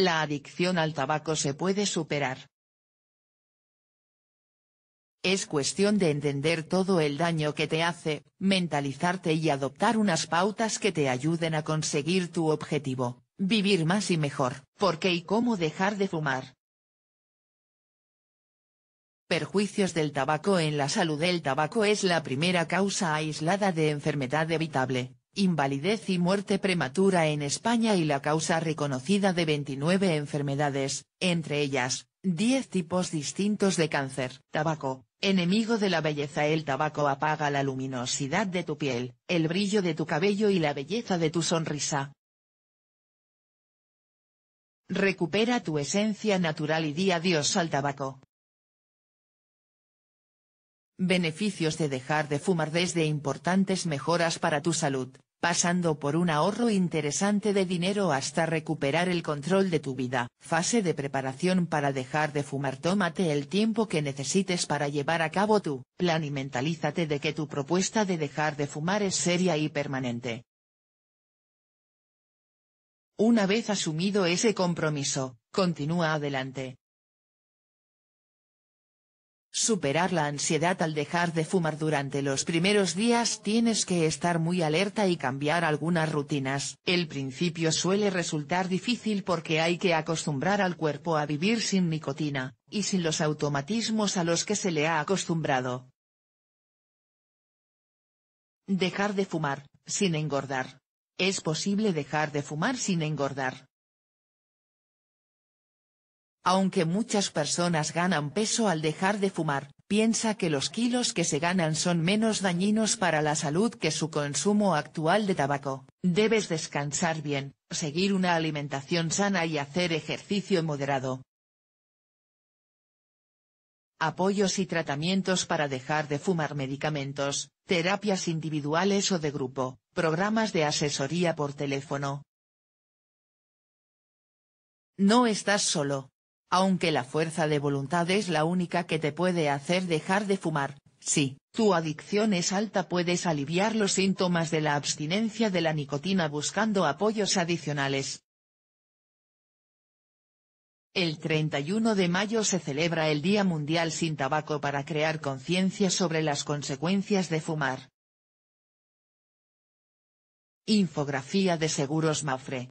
La adicción al tabaco se puede superar. Es cuestión de entender todo el daño que te hace, mentalizarte y adoptar unas pautas que te ayuden a conseguir tu objetivo, vivir más y mejor. ¿Por qué y cómo dejar de fumar? Perjuicios del tabaco en la salud El tabaco es la primera causa aislada de enfermedad evitable, invalidez y muerte prematura en España y la causa reconocida de 29 enfermedades, entre ellas, 10 tipos distintos de cáncer. Tabaco, enemigo de la belleza El tabaco apaga la luminosidad de tu piel, el brillo de tu cabello y la belleza de tu sonrisa. Recupera tu esencia natural y di adiós al tabaco. Beneficios de dejar de fumar desde importantes mejoras para tu salud, pasando por un ahorro interesante de dinero hasta recuperar el control de tu vida. Fase de preparación para dejar de fumar Tómate el tiempo que necesites para llevar a cabo tu plan y mentalízate de que tu propuesta de dejar de fumar es seria y permanente. Una vez asumido ese compromiso, continúa adelante. Superar la ansiedad al dejar de fumar durante los primeros días tienes que estar muy alerta y cambiar algunas rutinas. El principio suele resultar difícil porque hay que acostumbrar al cuerpo a vivir sin nicotina, y sin los automatismos a los que se le ha acostumbrado. Dejar de fumar, sin engordar. Es posible dejar de fumar sin engordar. Aunque muchas personas ganan peso al dejar de fumar, piensa que los kilos que se ganan son menos dañinos para la salud que su consumo actual de tabaco. Debes descansar bien, seguir una alimentación sana y hacer ejercicio moderado. Apoyos y tratamientos para dejar de fumar medicamentos, terapias individuales o de grupo, programas de asesoría por teléfono. No estás solo. Aunque la fuerza de voluntad es la única que te puede hacer dejar de fumar, si tu adicción es alta puedes aliviar los síntomas de la abstinencia de la nicotina buscando apoyos adicionales. El 31 de mayo se celebra el Día Mundial sin Tabaco para crear conciencia sobre las consecuencias de fumar. Infografía de Seguros Mafre